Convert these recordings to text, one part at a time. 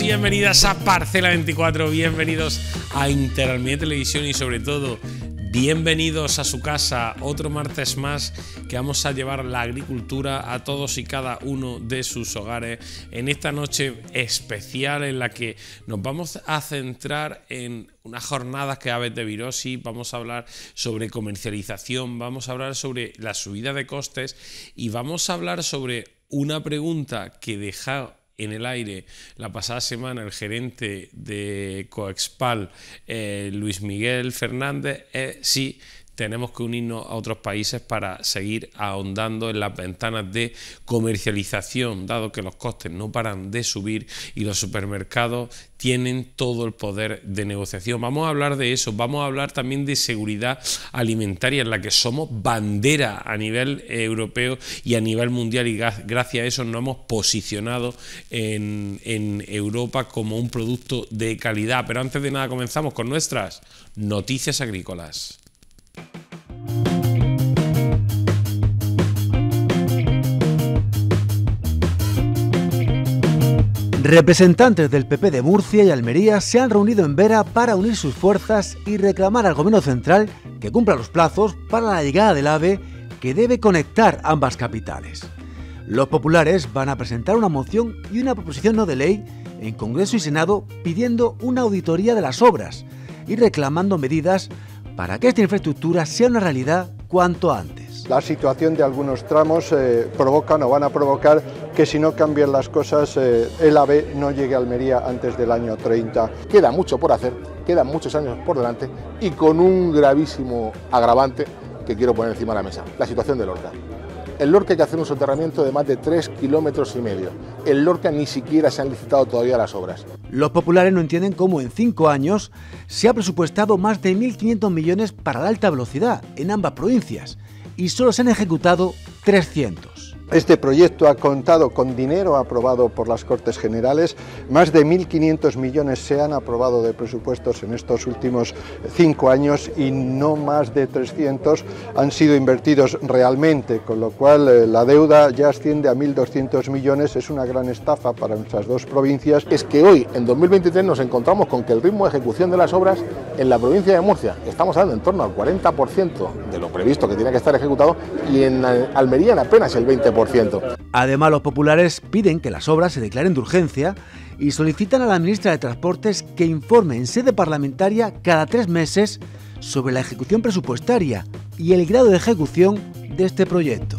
Bienvenidos bienvenidas a Parcela 24, bienvenidos a Interalmedia Televisión y sobre todo bienvenidos a su casa otro martes más que vamos a llevar la agricultura a todos y cada uno de sus hogares en esta noche especial en la que nos vamos a centrar en unas jornadas que Aves de Virosi, vamos a hablar sobre comercialización, vamos a hablar sobre la subida de costes y vamos a hablar sobre una pregunta que deja en el aire la pasada semana el gerente de Coexpal, eh, Luis Miguel Fernández, es eh, tenemos que unirnos a otros países para seguir ahondando en las ventanas de comercialización, dado que los costes no paran de subir y los supermercados tienen todo el poder de negociación. Vamos a hablar de eso, vamos a hablar también de seguridad alimentaria, en la que somos bandera a nivel europeo y a nivel mundial y gracias a eso nos hemos posicionado en, Europa como un producto de calidad. Pero antes de nada comenzamos con nuestras noticias agrícolas. Representantes del PP de Murcia y Almería se han reunido en Vera para unir sus fuerzas y reclamar al Gobierno Central que cumpla los plazos para la llegada del AVE que debe conectar ambas capitales. Los populares van a presentar una moción y una proposición no de ley en Congreso y Senado pidiendo una auditoría de las obras y reclamando medidas para que esta infraestructura sea una realidad cuanto antes. La situación de algunos tramos provoca, eh, provocan o van a provocar que si no cambian las cosas eh, el AVE no llegue a Almería antes del año 30. Queda mucho por hacer, quedan muchos años por delante y con un gravísimo agravante que quiero poner encima de la mesa, la situación de Lorca. El Lorca hay que hacer un soterramiento de más de 3 kilómetros y medio. En Lorca ni siquiera se han licitado todavía las obras. Los populares no entienden cómo en 5 años se ha presupuestado más de 1.500 millones para la alta velocidad en ambas provincias y solo se han ejecutado 300. Este proyecto ha contado con dinero aprobado por las Cortes Generales. Más de 1.500 millones se han aprobado de presupuestos en estos últimos cinco años y no más de 300 han sido invertidos realmente, con lo cual eh, la deuda ya asciende a 1.200 millones. Es una gran estafa para nuestras dos provincias. Es que hoy, en 2023, nos encontramos con que el ritmo de ejecución de las obras en la provincia de Murcia, estamos hablando en torno al 40% de lo previsto que tiene que estar ejecutado, y en Almería en apenas el 20%. Además, los populares piden que las obras se declaren de urgencia y solicitan a la ministra de Transportes que informe en sede parlamentaria cada tres meses sobre la ejecución presupuestaria y el grado de ejecución de este proyecto.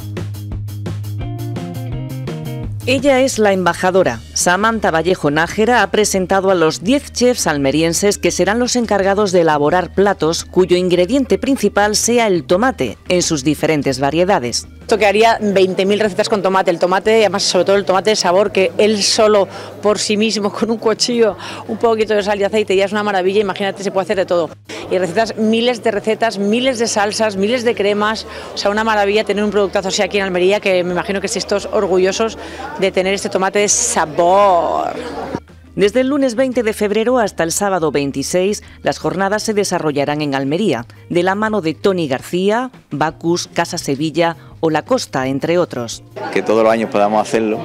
Ella es la embajadora, Samantha Vallejo Nájera ha presentado a los 10 chefs almerienses que serán los encargados de elaborar platos cuyo ingrediente principal sea el tomate en sus diferentes variedades. Esto que haría 20.000 recetas con tomate. El tomate, y además, sobre todo el tomate de sabor, que él solo por sí mismo, con un cuchillo, un poquito de sal y aceite, ya es una maravilla. Imagínate, se puede hacer de todo. Y recetas, miles de recetas, miles de salsas, miles de cremas. O sea, una maravilla tener un productazo así aquí en Almería, que me imagino que si estos orgullosos de tener este tomate de sabor. Desde el lunes 20 de febrero hasta el sábado 26, las jornadas se desarrollarán en Almería, de la mano de Tony García, Bacus, Casa Sevilla o La Costa, entre otros. Que todos los años podamos hacerlo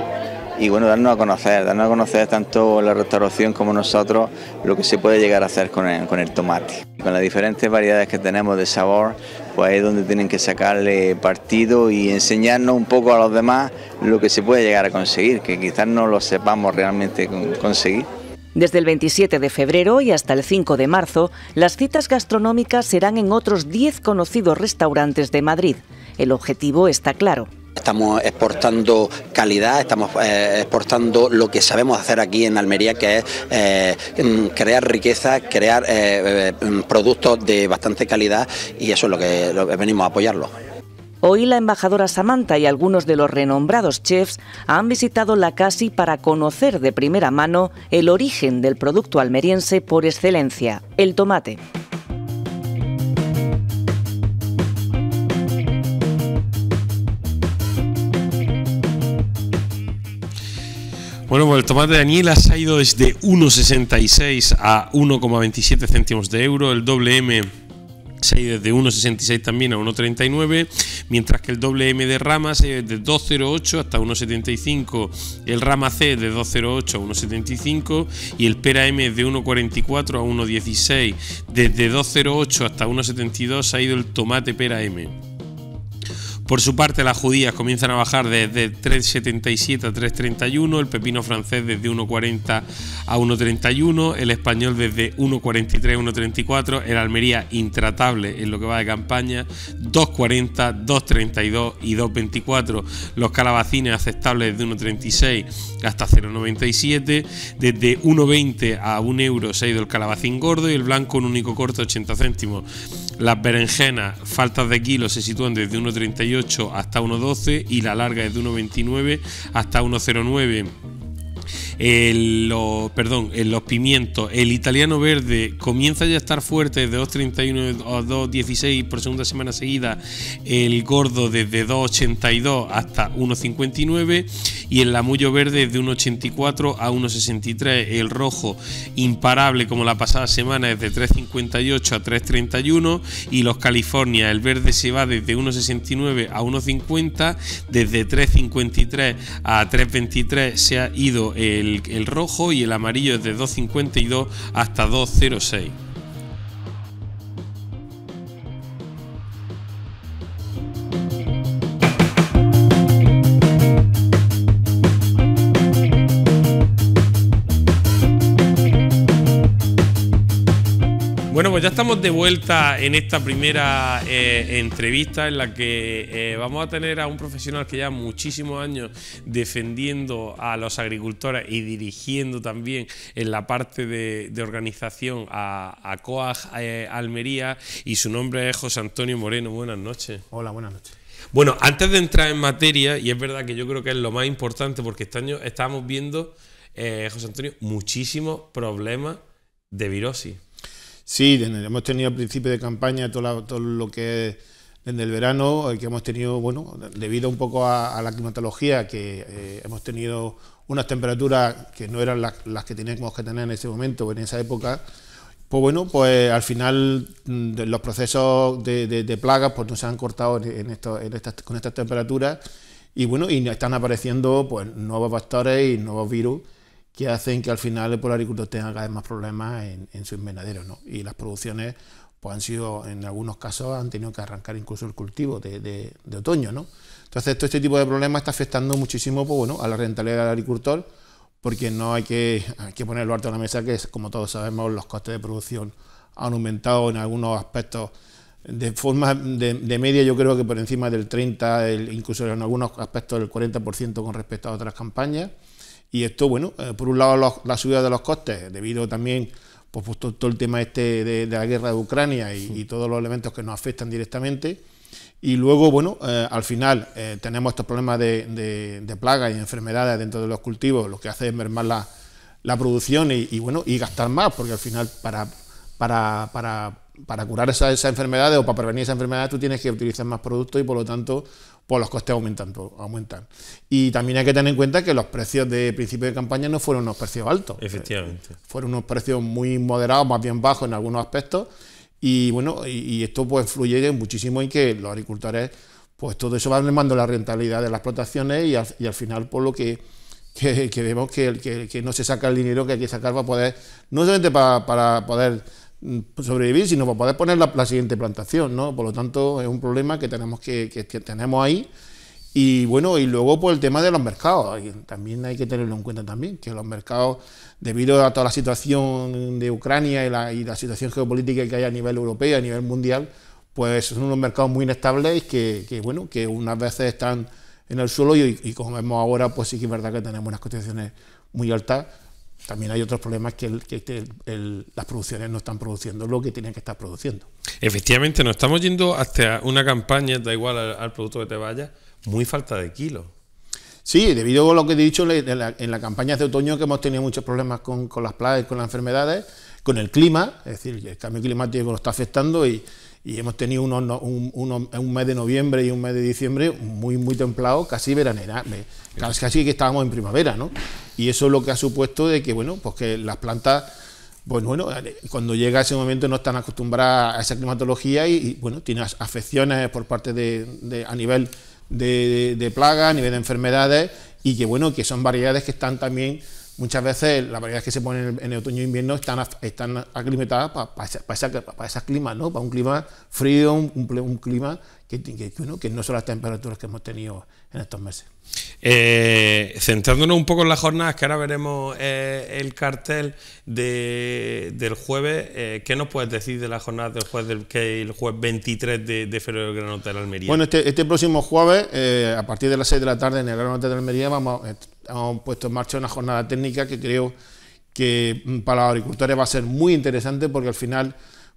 y bueno, darnos a conocer, darnos a conocer tanto la restauración como nosotros lo que se puede llegar a hacer con el, tomate. Con las diferentes variedades que tenemos de sabor, pues es donde tienen que sacarle partido y enseñarnos un poco a los demás lo que se puede llegar a conseguir, que quizás no lo sepamos realmente conseguir. Desde el 27 de febrero y hasta el 5 de marzo, las citas gastronómicas serán en otros 10 conocidos restaurantes de Madrid. El objetivo está claro, Estamos exportando calidad, estamos eh, exportando lo que sabemos hacer aquí en Almería, que es eh, mm, crear riqueza, crear eh, mm, productos de bastante calidad y eso es lo que, lo que venimos a apoyarlo. Hoy la embajadora Samantha y algunos de los renombrados chefs han visitado la CASI para conocer de primera mano el origen del producto almeriense por excelencia, el tomate. Bueno, pues el tomate de Daniela ha ido desde 1,66 a 1,27 céntimos de euro. El doble M se ha ido desde 1,66 también a 1,39, mientras que el doble M de rama se ha ido desde 2,08 hasta 1,75, el rama C de 2,08 a 1,75 y el pera M de 1,44 a 1,16. Desde 2,08 hasta 1,72 ha ido el tomate pera M. Por su parte, las judías comienzan a bajar desde 3,77 a 3,31, el pepino francés desde 1,40 a 1,31, el español desde 1,43 a 1,34, el Almería intratable en lo que va de campaña, 2,40, 2,32 y 2,24, los calabacines aceptables desde 1,36 hasta 0,97, desde 1,20 a 1 euro se ha ido el calabacín gordo y el blanco un único corto 80 céntimos las berenjenas, faltas de kilo, se sitúan desde 1,38 hasta 1,12 y la larga es de 1,29 hasta 1,09 los, perdón, en los pimientos, el italiano verde comienza ya a estar fuerte desde 2.31 a 2.16 por segunda semana seguida, el gordo desde 2.82 hasta 1.59 y el lamullo verde desde 1.84 a 1.63, el rojo imparable como la pasada semana es de 3.58 a 3.31 y los California, el verde se va desde 1.69 a 1.50, desde 3.53 a 3.23 se ha ido el el, rojo y el amarillo es de 2,52 hasta 2,06. estamos de vuelta en esta primera eh, entrevista en la que eh, vamos a tener a un profesional que lleva muchísimos años defendiendo a los agricultores y dirigiendo también en la parte de, organización a, COAG eh, Almería y su nombre es José Antonio Moreno. Buenas noches. Hola, buenas noches. Bueno, antes de entrar en materia, y es verdad que yo creo que es lo más importante porque este año estamos viendo, José Antonio, muchísimos problemas de virosis. Sí, hemos tenido al principio de campaña todo, lo que es desde el verano, eh, que hemos tenido, bueno, debido un poco a, la climatología, que eh, hemos tenido unas temperaturas que no eran las, que teníamos que tener en ese momento, o en esa época, pues bueno, pues al final mm, los procesos de, plagas pues no se han cortado con estas temperaturas y bueno, y están apareciendo pues nuevos factores y nuevos virus que hacen que al final el agricultor tenga cada vez más problemas en, en su invernadero. ¿no? Y las producciones pues han sido, en algunos casos, han tenido que arrancar incluso el cultivo de, otoño. ¿no? Entonces, todo este tipo de problemas está afectando muchísimo pues, a la rentabilidad del agricultor, porque no hay que, que ponerlo alto a la mesa, que como todos sabemos, los costes de producción han aumentado en algunos aspectos de forma de, media yo creo que por encima del 30, incluso en algunos aspectos del 40% con respecto a otras campañas. Y esto, bueno, eh, por un lado la subida de los costes, debido también pues, pues todo, el tema este de, la guerra de Ucrania y, todos los elementos que nos afectan directamente. Y luego, bueno, eh, al final eh, tenemos estos problemas de, plagas y enfermedades dentro de los cultivos, lo que hace es mermar la, producción y, bueno, y gastar más, porque al final para, para para curar esas esa enfermedades o para prevenir esa enfermedad tú tienes que utilizar más productos y por lo tanto pues los costes aumentan, pues, aumentan. Y también hay que tener en cuenta que los precios de principio de campaña no fueron unos precios altos. Efectivamente. Fueron unos precios muy moderados, más bien bajos en algunos aspectos. Y bueno, y, esto pues influye muchísimo en que los agricultores, pues todo eso va alemando la rentabilidad de las explotaciones y al, final por pues, lo que que, vemos que, no se saca el dinero que hay que sacar para poder, no solamente para, para poder Mm, sobrevivir, sino para poder poner la, siguiente plantación, ¿no? Por lo tanto, es un problema que tenemos que, tenemos ahí. Y bueno, y luego por pues, el tema de los mercados, también hay que tenerlo en cuenta también, que los mercados, debido a toda la situación de Ucrania y la, situación geopolítica que hay a nivel europeo, a nivel mundial, pues son unos mercados muy inestables que, bueno, que unas veces están en el suelo y, y como vemos ahora, pues sí que es verdad que tenemos unas cotizaciones muy altas también hay otros problemas que, las producciones no están produciendo lo que tienen que estar produciendo. Efectivamente, nos estamos yendo hasta una campaña, da igual al, producto que te vaya, muy falta de kilos. Sí, debido a lo que he dicho en la, campaña de otoño que hemos tenido muchos problemas con, las plagas, con las enfermedades, con el clima, es decir, el cambio climático lo está afectando y, y hemos tenido un, mes de noviembre y un mes de diciembre muy, muy templado, casi veranera, casi que estábamos en primavera, ¿no? Y eso es lo que ha supuesto de que, bueno, pues que las plantas, pues bueno, eh, cuando llega ese momento no están acostumbradas a esa climatología y, bueno, tienen afecciones por parte de, a nivel de, de, plaga, a nivel de enfermedades y que, bueno, que son variedades que están también muchas veces las variedades que se ponen en, otoño e invierno están, están aclimatadas para para para climas, ¿no? para un clima frío, un, clima que, que, no, que, no son las temperaturas que hemos tenido en estos meses. Eh, centrándonos un poco en las jornadas, que ahora veremos eh, el cartel de, del jueves, eh, ¿qué nos puedes decir de la jornada del jueves, del, que el jueves 23 de, febrero del Gran Hotel Almería? Bueno, este, este próximo jueves, a partir de las 6 de la tarde en el Gran Hotel de Almería, vamos... A, hemos puesto en marcha una jornada técnica que creo que mm, para los agricultores va a ser muy interesante porque al final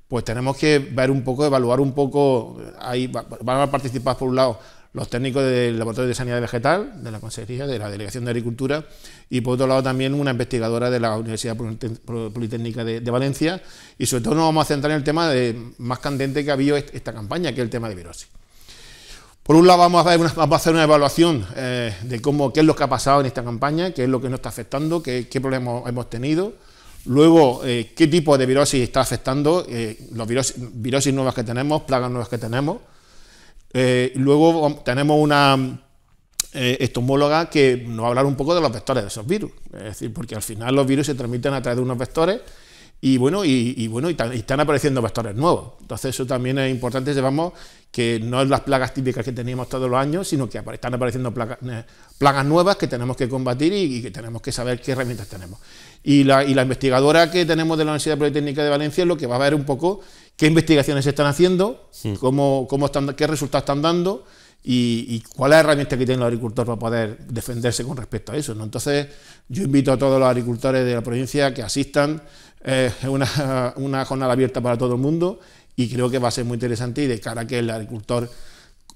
pues tenemos que ver un poco, evaluar un poco, eh, ahí van a participar por un lado los técnicos del Laboratorio de Sanidad Vegetal, de la Consejería, de la Delegación de Agricultura, y por otro lado también una investigadora de la Universidad Politécnica de, Valencia, y sobre todo nos vamos a centrar en el tema de, más candente que ha habido esta campaña, que es el tema de virosis. Por un lado vamos a hacer una, hacer una evaluación eh, de cómo, qué es lo que ha pasado en esta campaña, qué es lo que nos está afectando, qué, problemas hemos tenido. Luego, eh, qué tipo de virosis está afectando, eh, los virosis, virosis, nuevas que tenemos, plagas nuevas que tenemos. luego tenemos una estomóloga que nos va a hablar un poco de los vectores de esos virus. Es decir, porque al final los virus se transmiten a través de unos vectores y bueno, y, bueno, y, están apareciendo vectores nuevos. Entonces eso también es importante, llevamos que no es las plagas típicas que teníamos todos los años, sino que están apareciendo eh, plagas, nuevas que tenemos que combatir y, que tenemos que saber qué herramientas tenemos. Y la, investigadora que tenemos de la Universidad Politécnica de Valencia es lo que va a ver un poco qué investigaciones se están haciendo, cómo, están, qué resultados están dando y, y, cuál es la herramienta que tiene el agricultor para poder defenderse con respecto a eso. Entonces, yo invito a todos los agricultores de la provincia que asistan, eh, es una, una jornada abierta para todo el mundo y creo que va a ser muy interesante y de cara a que el agricultor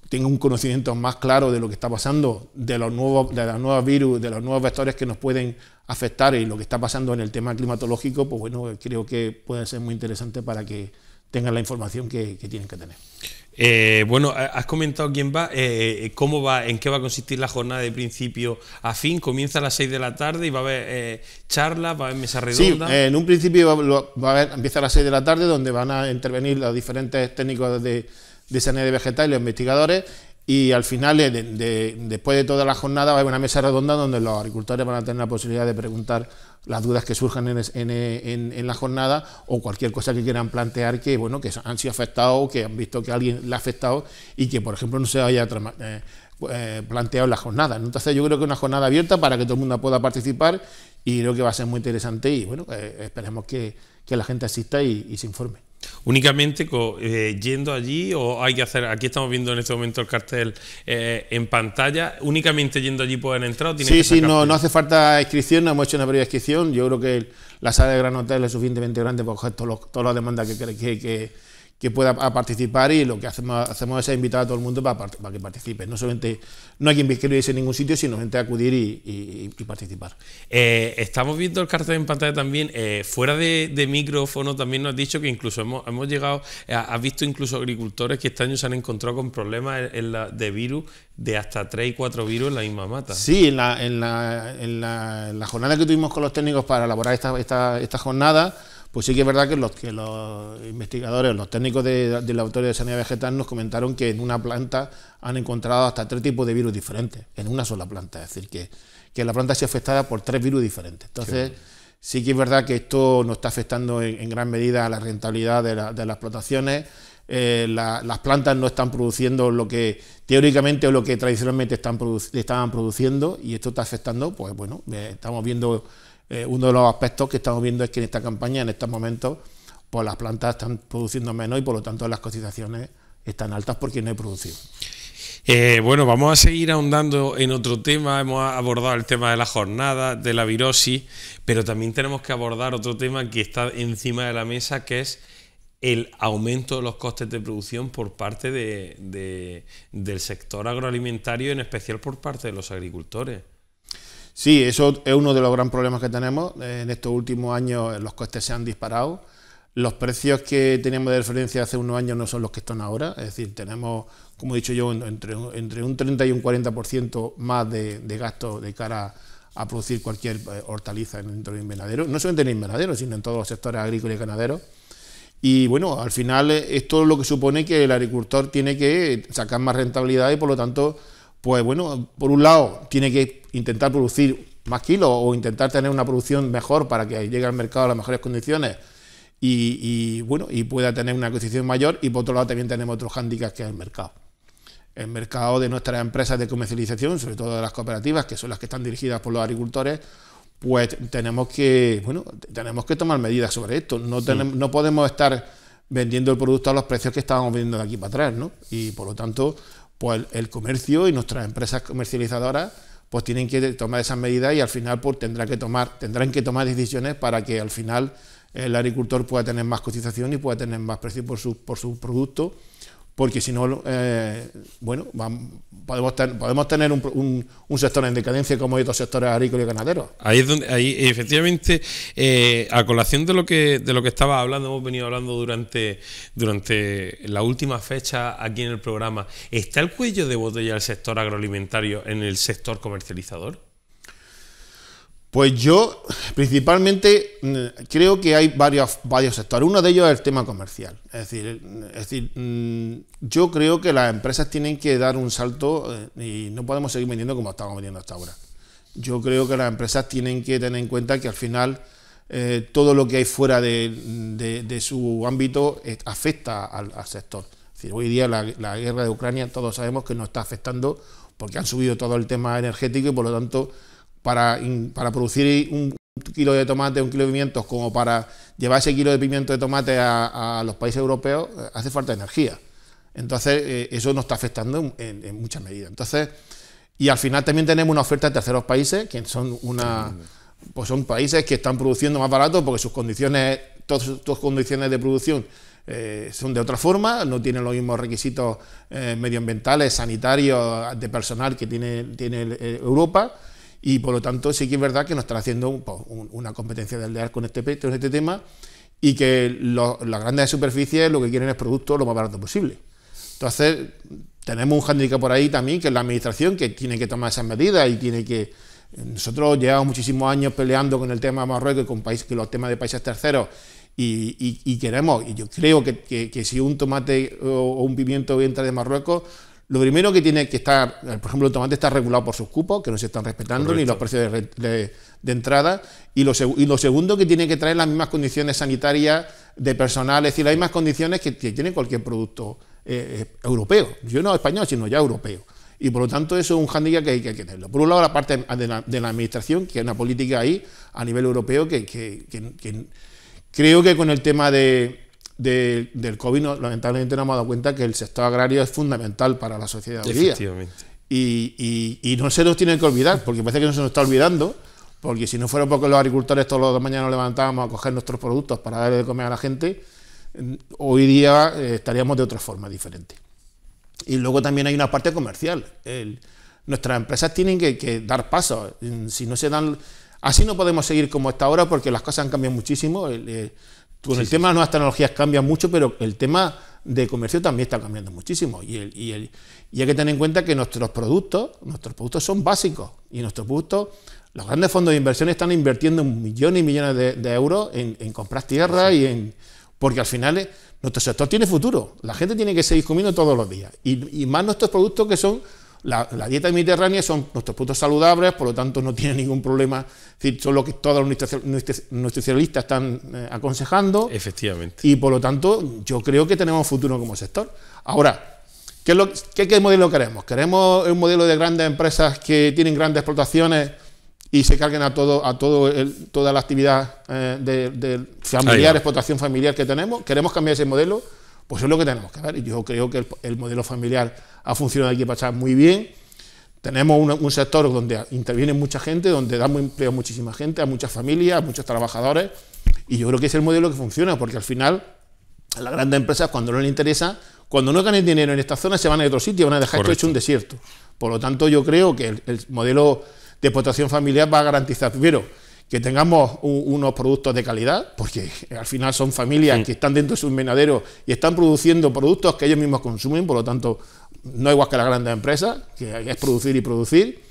tenga un conocimiento más claro de lo que está pasando, de los nuevos, de nuevos virus, de los nuevos vectores que nos pueden afectar y lo que está pasando en el tema climatológico, pues bueno, creo que puede ser muy interesante para que tengan la información que, tienen que tener. Eh, bueno, has comentado quién va, eh, eh, cómo va, en qué va a consistir la jornada de principio a fin. Comienza a las 6 de la tarde y va a haber charlas, va a haber mesa redonda. Sí, en un principio va, a haber, empieza a las 6 de la tarde, donde van a intervenir los diferentes técnicos de, de sanidad vegetal y los investigadores y al final, eh, después de toda la jornada, va a haber una mesa redonda donde los agricultores van a tener la posibilidad de preguntar las dudas que surjan en, la jornada o cualquier cosa que quieran plantear que bueno que han sido afectados, que han visto que alguien le ha afectado y que por ejemplo no se haya eh, eh, planteado en la jornada. Entonces yo creo que es una jornada abierta para que todo el mundo pueda participar y creo que va a ser muy interesante y bueno, esperemos que, la gente asista y se informe únicamente eh, yendo allí o hay que hacer, aquí estamos viendo en este momento el cartel eh, en pantalla, únicamente yendo allí pueden entrar. O sí, que sí, no, no, hace falta inscripción, no hemos hecho una breve inscripción, yo creo que la sala de Gran Hotel es suficientemente grande para coger todas las demandas que, que, que que pueda participar y lo que hacemos, hacemos es invitar a todo el mundo para, que participe. No solamente no hay que inscribirse en ningún sitio, sino gente acudir y, participar. Eh, estamos viendo el cartel en pantalla también. Eh, fuera de, micrófono también nos has dicho que incluso hemos, llegado, eh, has visto incluso agricultores que este año se han encontrado con problemas de virus, de hasta 3 y 4 virus en la misma mata. Sí, en la, en la, la, jornada que tuvimos con los técnicos para elaborar esta, esta jornada pues sí que es verdad que los, investigadores, los técnicos de, del Laboratorio de Sanidad Vegetal nos comentaron que en una planta han encontrado hasta tres tipos de virus diferentes, en una sola planta, es decir, que, la planta se afectada por tres virus diferentes. Entonces, sí. que es verdad que esto nos está afectando en, gran medida a la rentabilidad de, las explotaciones. Eh, las plantas no están produciendo lo que teóricamente o lo que tradicionalmente estaban produciendo y esto está afectando, pues bueno, eh, estamos viendo eh, uno de los aspectos que estamos viendo es que en esta campaña, en estos momentos, pues las plantas están produciendo menos y por lo tanto las cotizaciones están altas porque no hay producción. Eh, bueno, vamos a seguir ahondando en otro tema. Hemos abordado el tema de la jornada, de la virosis, pero también tenemos que abordar otro tema que está encima de la mesa, que es el aumento de los costes de producción por parte del sector agroalimentario, en especial por parte de los agricultores. Sí, eso es uno de los grandes problemas que tenemos. En estos últimos años eh, los costes se han disparado. Los precios que teníamos de referencia hace unos años no son los que están ahora. Es decir, tenemos, como he dicho yo, entre, un 30 y un 40% más de, gasto de cara a producir cualquier eh, hortaliza dentro del invernadero. No solamente en el invernadero, sino en todos los sectores agrícolas y ganaderos. Y bueno, al final eh, esto es lo que supone que el agricultor tiene que sacar más rentabilidad y por lo tanto pues bueno, por un lado tiene que intentar producir más kilos o intentar tener una producción mejor para que llegue al mercado a las mejores condiciones y, bueno, y pueda tener una adquisición mayor y por otro lado también tenemos otros hándicaps que es el mercado. El mercado de nuestras empresas de comercialización, sobre todo de las cooperativas, que son las que están dirigidas por los agricultores, pues tenemos que, bueno, tenemos que tomar medidas sobre esto. No, no podemos estar vendiendo el producto a los precios que estábamos vendiendo de aquí para atrás, ¿no? Y por lo tanto, pues el comercio y nuestras empresas comercializadoras pues tienen que tomar esas medidas y al final pues, tendrá que tomar, tendrán que tomar decisiones para que al final el agricultor pueda tener más cotización y pueda tener más precio por su, por su producto porque si no, eh, bueno, podemos, podemos tener un, sector en decadencia como hay otros sectores agrícolas y ganaderos. Ahí es donde, ahí efectivamente, eh, a colación de lo que de lo que estaba hablando, hemos venido hablando durante, durante la última fecha aquí en el programa, ¿está el cuello de botella del sector agroalimentario en el sector comercializador? Pues yo principalmente mm, creo que hay varios, varios sectores. Uno de ellos es el tema comercial. Es decir, es decir, mm, yo creo que las empresas tienen que dar un salto eh, y no podemos seguir vendiendo como estamos vendiendo hasta ahora. Yo creo que las empresas tienen que tener en cuenta que al final eh, todo lo que hay fuera de, su ámbito afecta al, sector. Es decir, hoy día la, la guerra de Ucrania todos sabemos que nos está afectando porque han subido todo el tema energético y por lo tanto para, para producir un kilo de tomate, un kilo de pimientos, como para llevar ese kilo de pimiento de tomate a, a los países europeos, eh, hace falta energía. Entonces, eh, eso nos está afectando en, en, muchas medidas. Entonces, y al final también tenemos una oferta de terceros países, que son una pues son países que están produciendo más barato porque sus condiciones, todas sus condiciones de producción eh, son de otra forma, no tienen los mismos requisitos medioambientales, sanitarios, de personal que tiene, tiene Europa y por lo tanto sí que es verdad que nos están haciendo pues, una competencia de leal este con este, tema y que las grandes superficies lo que quieren es producto lo más barato posible. Entonces, tenemos un hándicap por ahí también, que es la administración que tiene que tomar esas medidas y tiene que... Nosotros llevamos muchísimos años peleando con el tema de Marruecos y con, países con los temas de países terceros y, queremos, y yo creo que, si un tomate o, o, un pimiento entra de Marruecos, lo primero que tiene que estar, por ejemplo, el tomate está regulado por sus cupos, que no se están respetando, ni los precios de, entrada. Y lo, segundo, que tiene que traer las mismas condiciones sanitarias de personal, es decir, las mismas condiciones que, tiene cualquier producto eh, eh, europeo. Yo no español, sino ya europeo. Y por lo tanto, eso es un hándicap que hay que tenerlo. Por un lado, la parte de la, administración, que es una política ahí a nivel europeo que creo que con el tema de del COVID, lamentablemente no hemos dado cuenta que el sector agrario es fundamental para la sociedad hoy día. Y, y, no se nos tiene que olvidar, porque parece que no se nos está olvidando, porque si no fuera porque los agricultores todos los mañana nos levantábamos a coger nuestros productos para darle de comer a la gente, mm, hoy día eh, estaríamos de otra forma diferente. Y luego también hay una parte comercial. nuestras empresas tienen que, dar pasos. Mm, si no se dan, así no podemos seguir como está ahora porque las cosas han cambiado muchísimo. el, eh, con el tema de nuevas tecnologías cambia mucho, pero el tema de comercio también está cambiando muchísimo. Y, y, hay que tener en cuenta que nuestros productos, nuestros productos son básicos. Y nuestros productos, los grandes fondos de inversión están invirtiendo millones y millones de, euros en, en, comprar tierra y en. Porque al final eh, nuestro sector tiene futuro. La gente tiene que seguir comiendo todos los días. y más nuestros productos que son la, dieta mediterránea son nuestros productos saludables, por lo tanto no tiene ningún problema. son lo que todos los nutricionistas están eh, aconsejando. Efectivamente. Y por lo tanto, yo creo que tenemos futuro como sector. Ahora, ¿qué, lo, modelo queremos? ¿Queremos un modelo de grandes empresas que tienen grandes explotaciones? y se carguen a todo a todo toda la actividad eh, familiar, explotación familiar que tenemos. Queremos cambiar ese modelo. Pues es lo que tenemos que ver. y Yo creo que el, modelo familiar ha funcionado aquí para muy bien. Tenemos un, sector donde interviene mucha gente, donde damos empleo a muchísima gente, a muchas familias, a muchos trabajadores. Y yo creo que es el modelo que funciona, porque al final a las grandes empresas, cuando no les interesa, cuando no ganen dinero en esta zona, se van a otro sitio, y van a dejar esto hecho un desierto. Por lo tanto, yo creo que el, modelo de explotación familiar va a garantizar, primero, que tengamos unos productos de calidad, porque al final son familias que están dentro de sus invenadero y están produciendo productos que ellos mismos consumen, por lo tanto, no igual que las grandes empresas, que es producir y producir.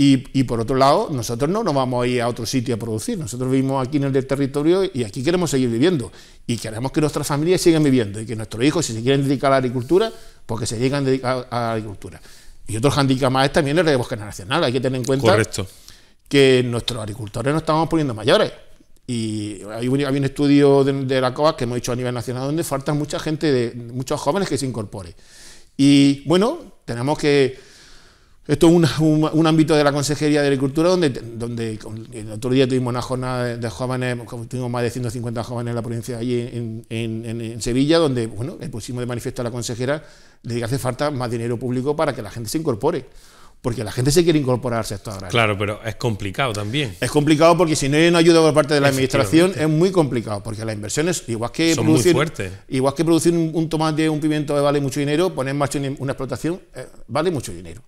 Y, por otro lado, nosotros no nos vamos a ir a otro sitio a producir. Nosotros vivimos aquí en el territorio y aquí queremos seguir viviendo. Y queremos que nuestras familias sigan viviendo y que nuestros hijos, si se quieren dedicar a la agricultura, porque se llegan a dedicar a la agricultura. Y otro handicap más es también el bosque nacional. Hay que tener en cuenta Correcto que nuestros agricultores nos estamos poniendo mayores. Y hay un, estudio de, la COA que hemos hecho a nivel nacional donde falta mucha gente, de, muchos jóvenes que se incorporen Y bueno, tenemos que... Esto es un, ámbito de la Consejería de Agricultura donde, donde el otro día tuvimos una jornada de, jóvenes, tuvimos más de 150 jóvenes en la provincia allí en, Sevilla, donde bueno, pusimos de manifiesto a la consejera de que hace falta más dinero público para que la gente se incorpore porque la gente se quiere incorporar al sector agrario. Claro, pero es complicado también. Es complicado porque si no hay una ayuda por parte de la administración es muy complicado, porque las inversiones, igual que producir, igual que producir un, tomate tomate, un pimiento vale mucho dinero, poner en marcha una explotación eh, vale mucho dinero.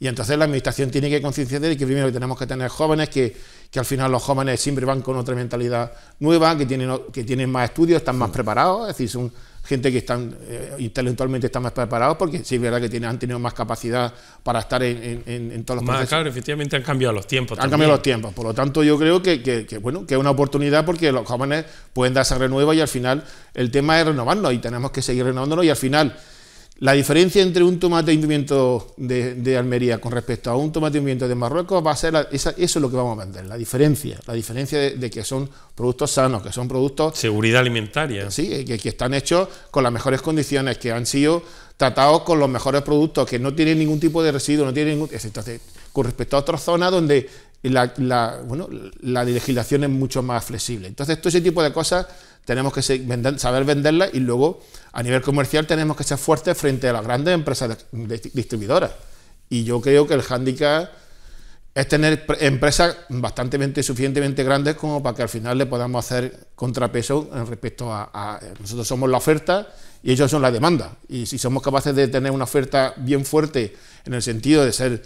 Y entonces la administración tiene que concienciar de que primero tenemos que tener jóvenes, que, al final los jóvenes siempre van con otra mentalidad nueva, que tienen, que tienen más estudios, están más preparados, es decir, son gente que están eh, intelectualmente están más preparados porque sí es verdad que tienen, han tenido más capacidad para estar en, todos los más, Claro, efectivamente han cambiado los tiempos. Han cambiado los tiempos, por lo tanto yo creo que, bueno que es una oportunidad porque los jóvenes pueden darse renuevo y al final el tema es renovarnos y tenemos que seguir renovándonos y al final la diferencia entre un tomate y un de, Almería con respecto a un tomate y un de Marruecos va a ser eso es lo que vamos a vender, la diferencia, la diferencia de, que son productos sanos, que son productos... Seguridad alimentaria. Sí, que, están hechos con las mejores condiciones, que han sido tratados con los mejores productos, que no tienen ningún tipo de residuo, no tienen ningún... Entonces, con respecto a otras zonas donde la, la, bueno, la legislación es mucho más flexible. Entonces, todo ese tipo de cosas tenemos que saber venderlas y luego a nivel comercial tenemos que ser fuertes frente a las grandes empresas distribuidoras. Y yo creo que el hándicap es tener empresas bastante suficientemente grandes como para que al final le podamos hacer contrapeso respecto a, a nosotros somos la oferta y ellos son la demanda. Y si somos capaces de tener una oferta bien fuerte en el sentido de ser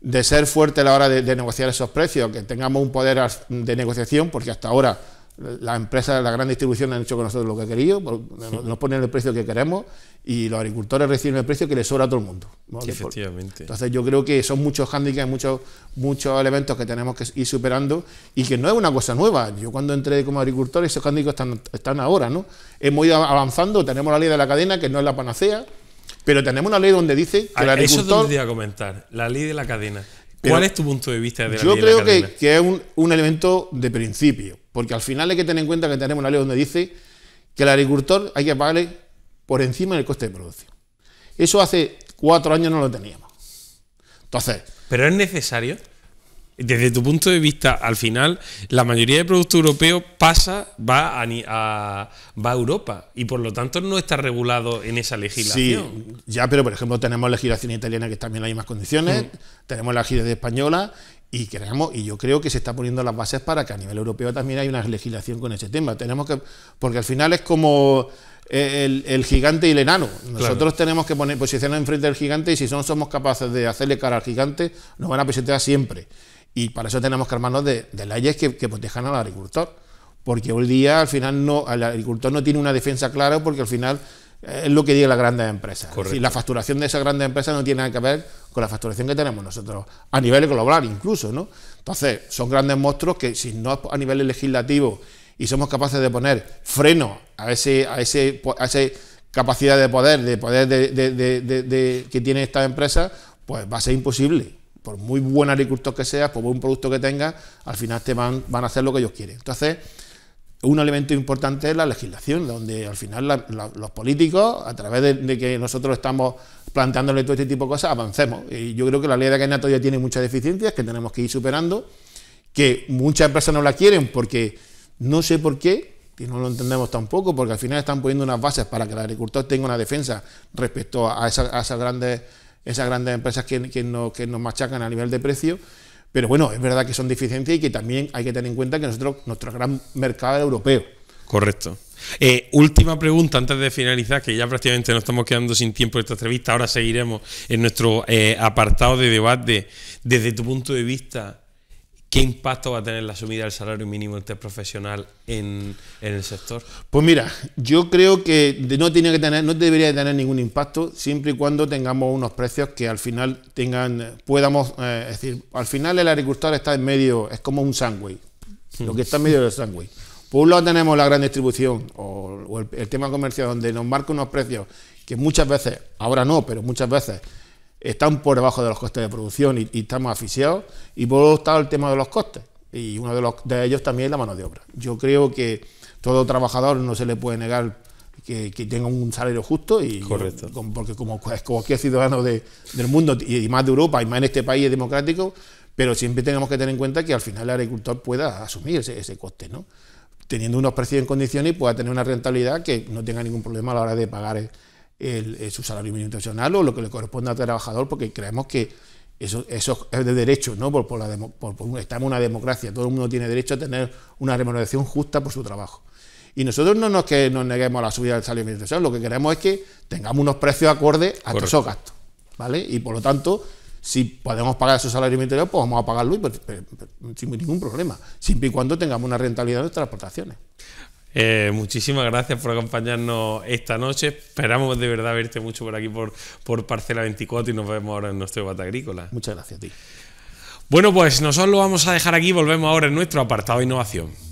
de ser fuerte a la hora de, negociar esos precios, que tengamos un poder de negociación, porque hasta ahora las empresas, la gran distribución han hecho con nosotros lo que querido nos ponen el precio que queremos y los agricultores reciben el precio que les sobra a todo el mundo. Efectivamente. Entonces yo creo que son muchos hándicaps, muchos, muchos elementos que tenemos que ir superando y que no es una cosa nueva. Yo cuando entré como agricultor esos hándicaps están, están ahora, ¿no? Hemos ido avanzando, tenemos la ley de la cadena que no es la panacea, pero tenemos una ley donde dice que ah, el agricultor... Eso te voy a comentar, la ley de la cadena. ¿Cuál es tu punto de vista de la Yo creo Que, que, es un, un elemento de principio, porque al final hay que tener en cuenta que tenemos una ley donde dice que el agricultor hay que pagarle por encima del coste de producción. Eso hace cuatro años no lo teníamos. Entonces... ¿Pero es necesario? desde tu punto de vista, al final, la mayoría de producto europeo pasa, va a, va a Europa y por lo tanto no está regulado en esa legislación. Sí, ya, pero por ejemplo tenemos legislación italiana que también hay más condiciones, mm. tenemos la legislación española y creamos, y yo creo que se está poniendo las bases para que a nivel europeo también haya una legislación con ese tema. Tenemos que, porque al final es como el, gigante y el enano. Nosotros tenemos que poner, posicionarnos enfrente del gigante y si no somos capaces de hacerle cara al gigante, nos van a presentar siempre. Y para eso tenemos que armarnos de, leyes que, protejan al agricultor. Porque hoy día al final no, el agricultor no tiene una defensa clara porque al final es lo que digan las grandes empresas. Y la facturación de esas grandes empresas no tiene nada que ver con la facturación que tenemos nosotros, a nivel global incluso, ¿no? Entonces, son grandes monstruos que si no a nivel legislativo y somos capaces de poner freno a ese, a ese, a ese capacidad de poder, de poder de, que tiene esta empresa, pues va a ser imposible por muy buen agricultor que seas, por buen producto que tengas, al final te van, van a hacer lo que ellos quieren. Entonces, un elemento importante es la legislación, donde al final los políticos, a través de, que nosotros estamos planteándole todo este tipo de cosas, avancemos. Y yo creo que la ley de cadena ya tiene muchas deficiencias que tenemos que ir superando, que muchas personas no la quieren porque no sé por qué, y no lo entendemos tampoco, porque al final están poniendo unas bases para que el agricultor tenga una defensa respecto a, a esas grandes esas grandes empresas que, nos machacan a nivel de precio. Pero bueno, es verdad que son deficiencias y que también hay que tener en cuenta que nosotros, nuestro gran mercado es europeo. Correcto. Eh, última pregunta antes de finalizar, que ya prácticamente nos estamos quedando sin tiempo de esta entrevista. Ahora seguiremos en nuestro eh, apartado de debate. Desde tu punto de vista, ¿Qué impacto va a tener la subida del salario mínimo interprofesional en, el sector? Pues mira, yo creo que no, tiene que tener, no debería tener ningún impacto siempre y cuando tengamos unos precios que al final tengan, podamos, eh, es decir, al final el agricultor está en medio, es como un sándwich, lo que está en medio del sándwich. Por un lado tenemos la gran distribución o, el, el, tema comercial donde nos marca unos precios que muchas veces, ahora no, pero muchas veces están por debajo de los costes de producción y, están estamos asfixiados. Y por otro está el tema de los costes. Y uno de, los, de ellos también es la mano de obra. Yo creo que todo trabajador no se le puede negar que, tenga un salario justo y Correcto. porque como cualquier ciudadano de, del mundo y más de Europa y más en este país democrático, pero siempre tenemos que tener en cuenta que al final el agricultor pueda asumir ese, coste, ¿no? teniendo unos precios en condiciones y pueda tener una rentabilidad que no tenga ningún problema a la hora de pagar el, eh, su salario mínimo internacional o lo que le corresponde al trabajador, porque creemos que eso, eso es de derecho, ¿no? Por, la estamos en una democracia, todo el mundo tiene derecho a tener una remuneración justa por su trabajo. Y nosotros no nos, que nos neguemos a la subida del salario mínimo lo que queremos es que tengamos unos precios acordes a esos gastos, ¿vale? Y por lo tanto, si podemos pagar esos salarios mínimos pues vamos a pagarlo pues, eh, eh, sin ningún problema, siempre y cuando tengamos una rentabilidad de nuestras exportaciones. Eh, muchísimas gracias por acompañarnos esta noche. Esperamos de verdad verte mucho por aquí, por, por Parcela 24, y nos vemos ahora en nuestro debate agrícola. Muchas gracias a ti. Bueno, pues nosotros lo vamos a dejar aquí. Volvemos ahora en nuestro apartado de innovación.